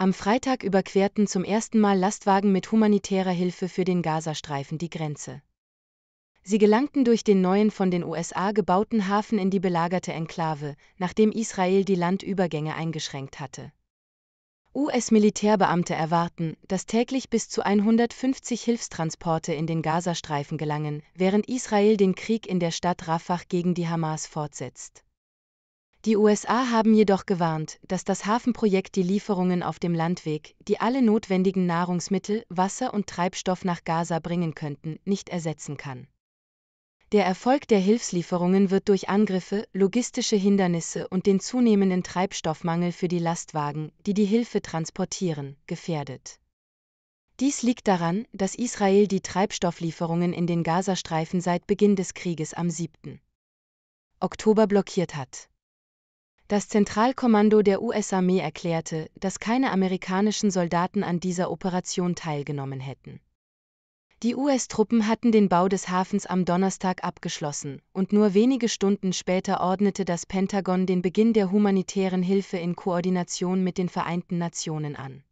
Am Freitag überquerten zum ersten Mal Lastwagen mit humanitärer Hilfe für den Gazastreifen die Grenze. Sie gelangten durch den neuen von den USA gebauten Hafen in die belagerte Enklave, nachdem Israel die Landübergänge eingeschränkt hatte. US-Militärbeamte erwarten, dass täglich bis zu 150 Hilfstransporte in den Gazastreifen gelangen, während Israel den Krieg in der Stadt Rafah gegen die Hamas fortsetzt. Die USA haben jedoch gewarnt, dass das Hafenprojekt die Lieferungen auf dem Landweg, die alle notwendigen Nahrungsmittel, Wasser und Treibstoff nach Gaza bringen könnten, nicht ersetzen kann. Der Erfolg der Hilfslieferungen wird durch Angriffe, logistische Hindernisse und den zunehmenden Treibstoffmangel für die Lastwagen, die die Hilfe transportieren, gefährdet. Dies liegt daran, dass Israel die Treibstofflieferungen in den Gazastreifen seit Beginn des Krieges am 7. Oktober blockiert hat. Das Zentralkommando der US-Armee erklärte, dass keine amerikanischen Soldaten an dieser Operation teilgenommen hätten. Die US-Truppen hatten den Bau des Hafens am Donnerstag abgeschlossen, und nur wenige Stunden später ordnete das Pentagon den Beginn der humanitären Hilfe in Koordination mit den Vereinten Nationen an